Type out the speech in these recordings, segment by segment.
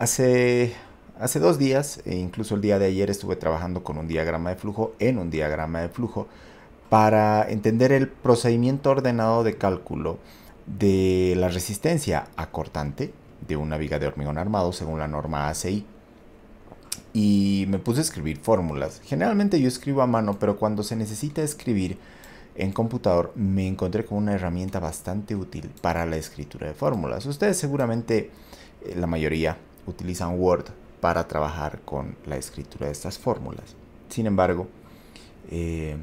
Hace, hace dos días, e incluso el día de ayer, estuve trabajando con un diagrama de flujo, en un diagrama de flujo, para entender el procedimiento ordenado de cálculo de la resistencia acortante de una viga de hormigón armado según la norma ACI. Y me puse a escribir fórmulas. Generalmente yo escribo a mano, pero cuando se necesita escribir en computador me encontré con una herramienta bastante útil para la escritura de fórmulas. Ustedes seguramente, eh, la mayoría, utilizan Word para trabajar con la escritura de estas fórmulas. Sin embargo, eh,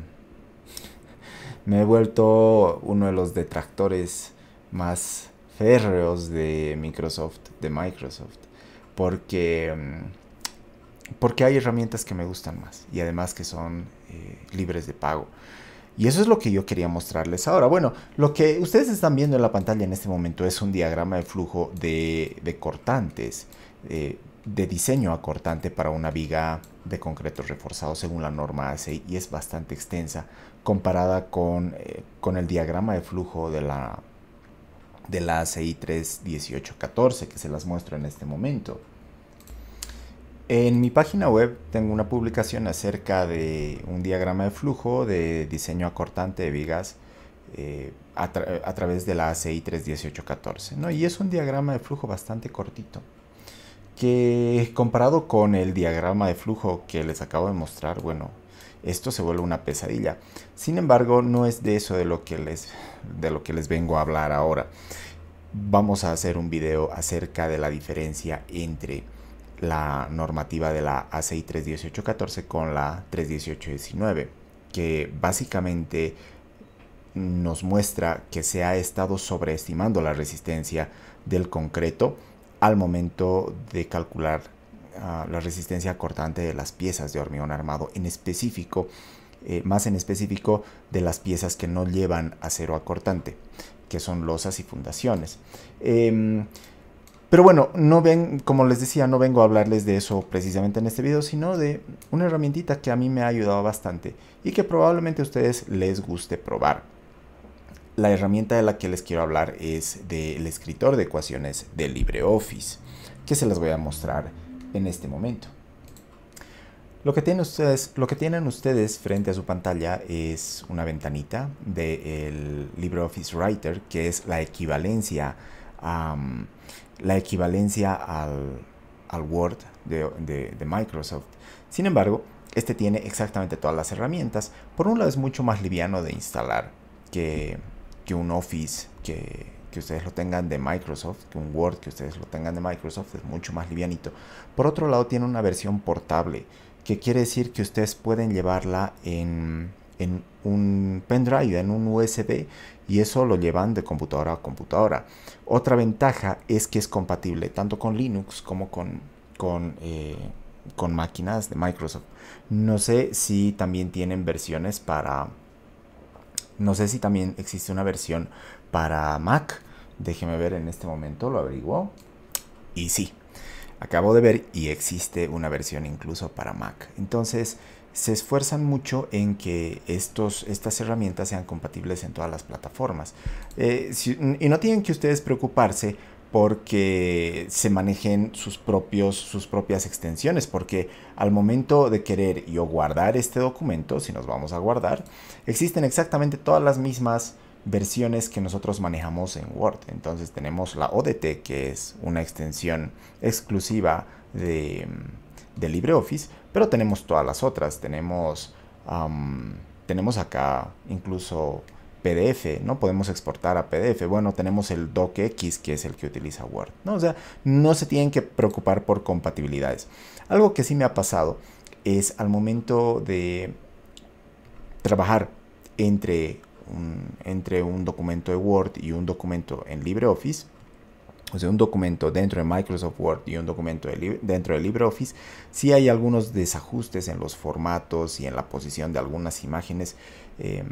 me he vuelto uno de los detractores más férreos de Microsoft, de Microsoft, porque, mm, porque hay herramientas que me gustan más y además que son eh, libres de pago. Y eso es lo que yo quería mostrarles ahora. Bueno, lo que ustedes están viendo en la pantalla en este momento es un diagrama de flujo de, cortantes, eh, de diseño a cortante para una viga de concreto reforzado según la norma ACI y es bastante extensa comparada eh, con, el diagrama de flujo de la, de la ACI 31814 que se las muestro en este momento. En mi página web tengo una publicación acerca de un diagrama de flujo de diseño acortante de vigas eh, a, través de la ACI 31814. ¿no? Y es un diagrama de flujo bastante cortito que comparado con el diagrama de flujo que les acabo de mostrar, bueno, esto se vuelve una pesadilla. Sin embargo, no es de eso de lo que les, de lo que les vengo a hablar ahora. Vamos a hacer un video acerca de la diferencia entre la normativa de la ACI 31814 con la 31819, que básicamente nos muestra que se ha estado sobreestimando la resistencia del concreto al momento de calcular ah, la resistencia cortante de las piezas de hormigón armado, en específico, eh, más en específico de las piezas que no llevan acero acortante, que son losas y fundaciones. Em, pero bueno, no ven, como les decía, no vengo a hablarles de eso precisamente en este video, sino de una herramientita que a mí me ha ayudado bastante y que probablemente a ustedes les guste probar. La herramienta de la que les quiero hablar es del escritor de ecuaciones de LibreOffice, que se las voy a mostrar en este momento. Lo que, tienen ustedes, lo que tienen ustedes frente a su pantalla es una ventanita del LibreOffice Writer, que es la equivalencia a la equivalencia al, Word de, Microsoft. Sin embargo, este tiene exactamente todas las herramientas. Por un lado es mucho más liviano de instalar que, un Office que, que, ustedes lo tengan de Microsoft, que un Word que ustedes lo tengan de Microsoft es mucho más livianito. Por otro lado tiene una versión portable, que quiere decir que ustedes pueden llevarla en en un pendrive, en un USB, y eso lo llevan de computadora a computadora. Otra ventaja es que es compatible tanto con Linux como con, con, eh, con máquinas de Microsoft. No sé si también tienen versiones para... No sé si también existe una versión para Mac. Déjeme ver en este momento, lo averiguo. Y sí, acabo de ver y existe una versión incluso para Mac. Entonces, se esfuerzan mucho en que estos, estas herramientas sean compatibles en todas las plataformas. Eh, y no tienen que ustedes preocuparse porque se manejen sus, propios, sus propias extensiones, porque al momento de querer yo guardar este documento, si nos vamos a guardar, existen exactamente todas las mismas versiones que nosotros manejamos en Word. Entonces tenemos la ODT, que es una extensión exclusiva de mm, LibreOffice, pero tenemos todas las otras, tenemos, tenemos acá incluso PDF, ¿no? Podemos exportar a PDF. Bueno, tenemos el DocX que es el que utiliza Word, ¿no? O sea, no se tienen que preocupar por compatibilidades. Algo que sí me ha pasado es al momento de trabajar entre entre un documento de Word y un documento en LibreOffice, o sea, un documento dentro de Microsoft Word y un documento dentro de LibreOffice, si hay algunos desajustes en los formatos y en la posición de algunas imágenes em,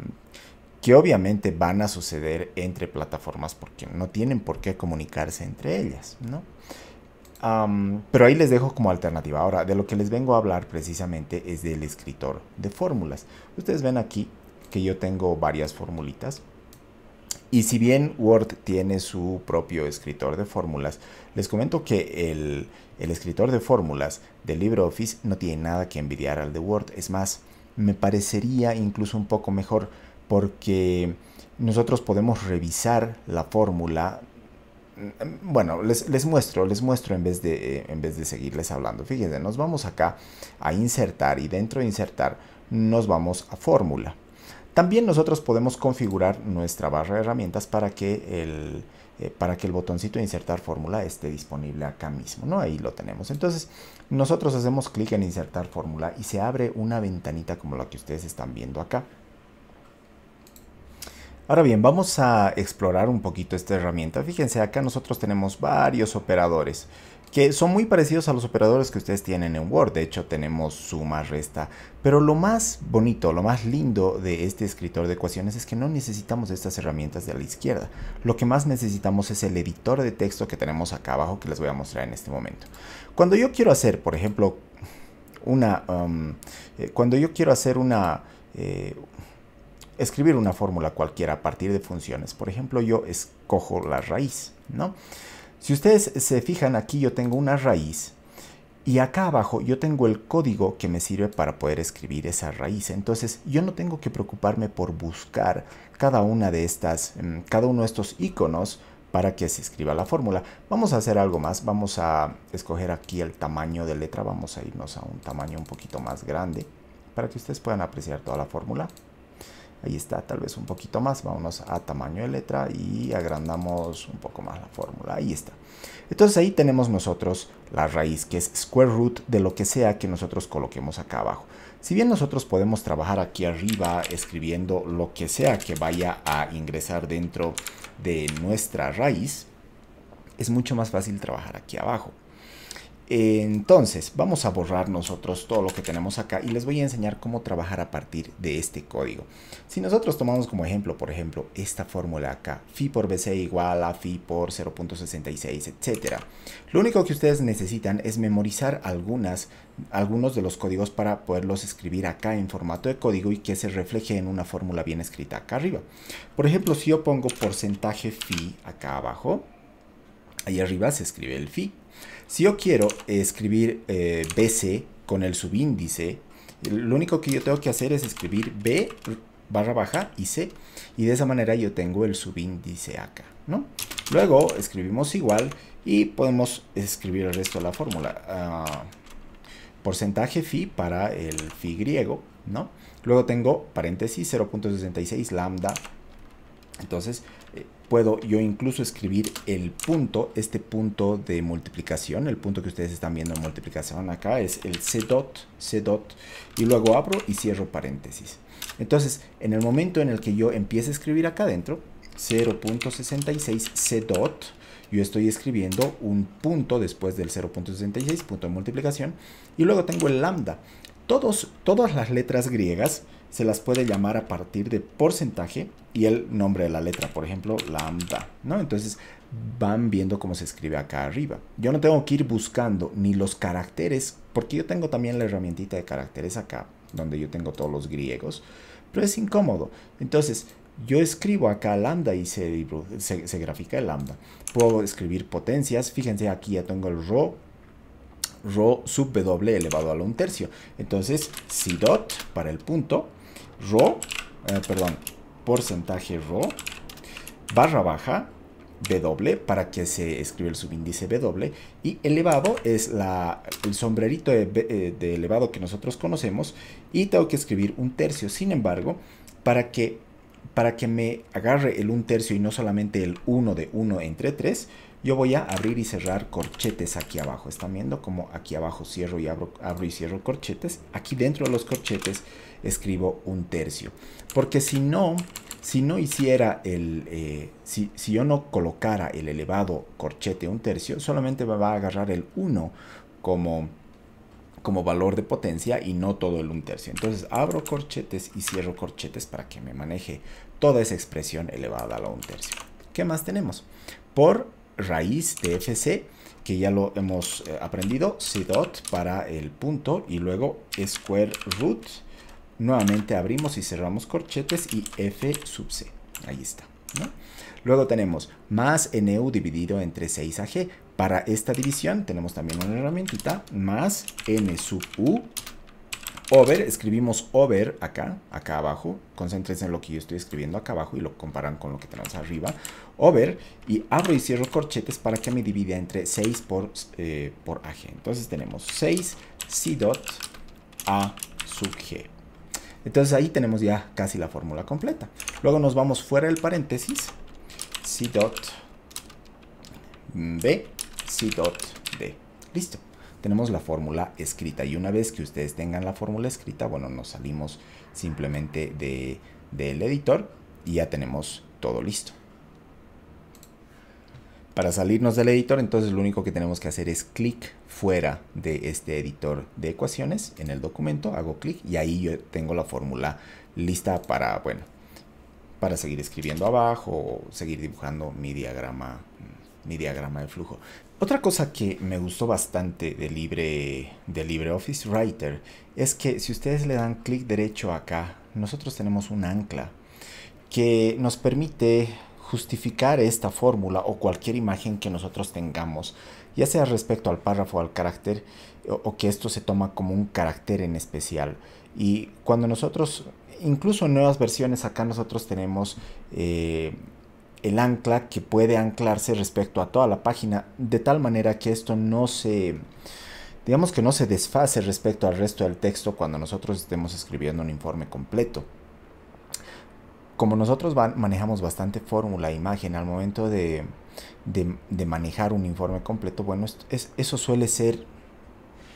que obviamente van a suceder entre plataformas porque no tienen por qué comunicarse entre ellas, pero ahí les dejo como alternativa. Ahora, de lo que les vengo a hablar precisamente es del escritor de fórmulas. Ustedes ven aquí que yo tengo varias formulitas y si bien Word tiene su propio escritor de fórmulas, les comento que el, escritor de fórmulas de LibreOffice no tiene nada que envidiar al de Word. Es más, me parecería incluso un poco mejor porque nosotros podemos revisar la fórmula. Bueno, les, les, muestro, les muestro en vez, de, eh, en vez de seguirles hablando. Fíjense, nos vamos acá a insertar y dentro de insertar nos vamos a fórmula. También nosotros podemos configurar nuestra barra de herramientas para que el, eh, para que el botoncito de insertar fórmula esté disponible acá mismo, ¿no? Ahí lo tenemos. Entonces, nosotros hacemos clic en insertar fórmula y se abre una ventanita como la que ustedes están viendo acá. Ahora bien, vamos a explorar un poquito esta herramienta. Fíjense, acá nosotros tenemos varios operadores que son muy parecidos a los operadores que ustedes tienen en Word. De hecho, tenemos suma, resta. Pero lo más bonito, lo más lindo de este escritor de ecuaciones es que no necesitamos estas herramientas de la izquierda. Lo que más necesitamos es el editor de texto que tenemos acá abajo que les voy a mostrar en este momento. Cuando yo quiero hacer, por ejemplo, una... Um, eh, cuando yo quiero hacer una... Eh, escribir una fórmula cualquiera a partir de funciones. Por ejemplo, yo escojo la raíz, ¿no? Si ustedes se fijan aquí, yo tengo una raíz y acá abajo yo tengo el código que me sirve para poder escribir esa raíz. Entonces yo no tengo que preocuparme por buscar cada una de estas, mm, cada uno de estos iconos para que se escriba la fórmula. Vamos a hacer algo más. Vamos a escoger aquí el tamaño de letra. Vamos a irnos a un tamaño un poquito más grande para que ustedes puedan apreciar toda la fórmula. Ahí está, tal vez un poquito más. Vámonos a tamaño de letra y agrandamos un poco más la fórmula. Ahí está. Entonces ahí tenemos nosotros la raíz, que es square root de lo que sea que nosotros coloquemos acá abajo. Si bien nosotros podemos trabajar aquí arriba escribiendo lo que sea que vaya a ingresar dentro de nuestra raíz, es mucho más fácil trabajar aquí abajo. Entonces, vamos a borrar nosotros todo lo que tenemos acá y les voy a enseñar cómo trabajar a partir de este código. Si nosotros tomamos como ejemplo, por ejemplo, esta fórmula acá, phi por bc igual a phi por 0.66, etcétera. Lo único que ustedes necesitan es memorizar algunas, algunos de los códigos para poderlos escribir acá en formato de código y que se refleje en una fórmula bien escrita acá arriba. Por ejemplo, si yo pongo porcentaje phi acá abajo, ahí arriba se escribe el phi si yo quiero escribir eh, BC con el subíndice, lo único que yo tengo que hacer es escribir B barra baja y C. Y de esa manera yo tengo el subíndice acá, ¿no? Luego escribimos igual y podemos escribir el resto de la fórmula. Ah, porcentaje phi para el phi griego, ¿no? Luego tengo paréntesis 0.66 lambda entonces, eh, puedo yo incluso escribir el punto, este punto de multiplicación, el punto que ustedes están viendo en multiplicación acá es el C dot, C dot, y luego abro y cierro paréntesis. Entonces, en el momento en el que yo empiece a escribir acá adentro, 0.66 C dot, yo estoy escribiendo un punto después del 0.66, punto de multiplicación, y luego tengo el lambda. Todos, todas las letras griegas se las puede llamar a partir de porcentaje y el nombre de la letra, por ejemplo, lambda, ¿no? Entonces van viendo cómo se escribe acá arriba. Yo no tengo que ir buscando ni los caracteres, porque yo tengo también la herramientita de caracteres acá, donde yo tengo todos los griegos, pero es incómodo. Entonces, yo escribo acá lambda y se, se, grafica el lambda. Puedo escribir potencias, fíjense aquí ya tengo el rho, Rho sub W elevado a la un tercio. Entonces, si dot para el punto, Rho, eh, perdón, porcentaje Rho, barra baja, W para que se escriba el subíndice W y elevado es la, el sombrerito eh, de, elevado que nosotros conocemos y tengo que escribir un tercio. Sin embargo, para que, para que me agarre el un tercio y no solamente el 1 de 1 entre 3, yo voy a abrir y cerrar corchetes aquí abajo. ¿Están viendo como aquí abajo cierro y abro, abro y cierro corchetes? Aquí dentro de los corchetes escribo un tercio. Porque si no, si no hiciera el, eh, si, yo no colocara el elevado corchete un tercio, solamente va a agarrar el 1 como, como valor de potencia y no todo el un tercio. Entonces abro corchetes y cierro corchetes para que me maneje toda esa expresión elevada a la un tercio. ¿Qué más tenemos? Por raíz de FC, que ya lo hemos eh, aprendido, C dot para el punto y luego square root. Nuevamente abrimos y cerramos corchetes y F sub C. Ahí está. Luego tenemos más NU dividido entre 6 a G. Para esta división tenemos también una herramientita más N sub U over, escribimos over acá, acá abajo, concéntrense en lo que yo estoy escribiendo acá abajo y lo comparan con lo que tenemos arriba, over, y abro y cierro corchetes para que me divida entre 6 por, eh, por AG. Entonces tenemos 6 C dot A sub G. Entonces ahí tenemos ya casi la fórmula completa. Luego nos vamos fuera del paréntesis, C mm, dot B, C dot D. Listo tenemos la fórmula escrita y una vez que ustedes tengan la fórmula escrita, bueno, nos salimos simplemente de, del editor y ya tenemos todo listo. Para salirnos del editor, entonces lo único que tenemos que hacer es clic fuera de este editor de ecuaciones en el documento, hago clic y ahí yo tengo la fórmula lista para, bueno, para seguir escribiendo abajo o seguir dibujando mi diagrama mi diagrama de flujo. Otra cosa que me gustó bastante de, Libre, de LibreOffice Writer es que si ustedes le dan clic derecho acá, nosotros tenemos un ancla que nos permite justificar esta fórmula o cualquier imagen que nosotros tengamos, ya sea respecto al párrafo, al carácter, o, que esto se toma como un carácter en especial. Y cuando nosotros, incluso en nuevas versiones, acá nosotros tenemos... Eh, el ancla que puede anclarse respecto a toda la página, de tal manera que esto no se, digamos que no se desfase respecto al resto del texto cuando nosotros estemos escribiendo un informe completo. Como nosotros manejamos bastante fórmula e imagen al momento de, de, manejar un informe completo, bueno, eso suele ser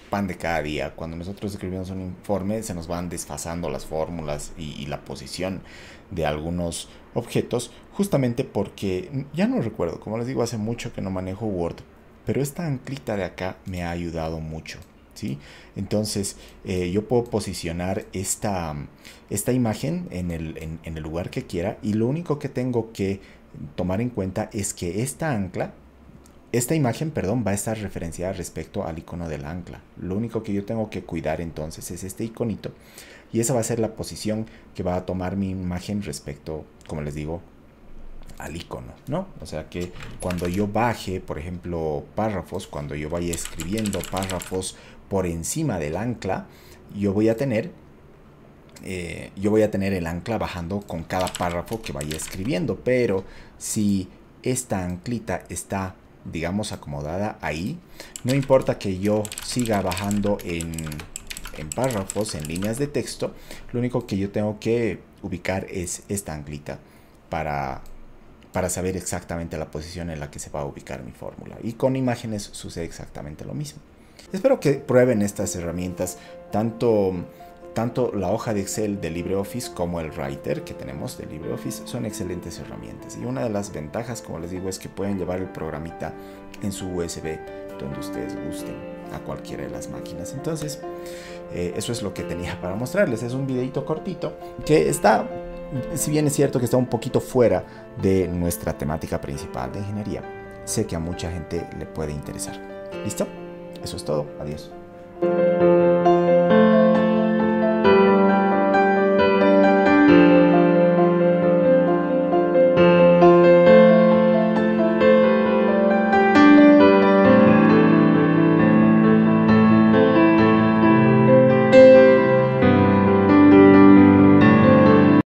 pan de cada día. Cuando nosotros escribimos un informe se nos van desfasando las fórmulas y, la posición de algunos objetos, justamente porque ya no recuerdo, como les digo, hace mucho que no manejo Word, pero esta anclita de acá me ha ayudado mucho. ¿Sí? Entonces eh, yo puedo posicionar esta, esta imagen en el, en el lugar que quiera y lo único que tengo que tomar en cuenta es que esta ancla esta imagen, perdón, va a estar referenciada respecto al icono del ancla. Lo único que yo tengo que cuidar entonces es este iconito y esa va a ser la posición que va a tomar mi imagen respecto, como les digo, al icono, ¿no? O sea que cuando yo baje, por ejemplo, párrafos, cuando yo vaya escribiendo párrafos por encima del ancla, yo voy a tener eh, yo voy a tener el ancla bajando con cada párrafo que vaya escribiendo, pero si esta anclita está digamos, acomodada ahí. No importa que yo siga bajando en, párrafos, en líneas de texto, lo único que yo tengo que ubicar es esta anglita para, para saber exactamente la posición en la que se va a ubicar mi fórmula. Y con imágenes sucede exactamente lo mismo. Espero que prueben estas herramientas, tanto tanto la hoja de Excel de LibreOffice como el Writer que tenemos de LibreOffice son excelentes herramientas. Y una de las ventajas, como les digo, es que pueden llevar el programita en su USB donde ustedes gusten a cualquiera de las máquinas. Entonces, eh, eso es lo que tenía para mostrarles. Es un videito cortito que está, si bien es cierto que está un poquito fuera de nuestra temática principal de ingeniería, sé que a mucha gente le puede interesar. ¿Listo? Eso es todo. Adiós.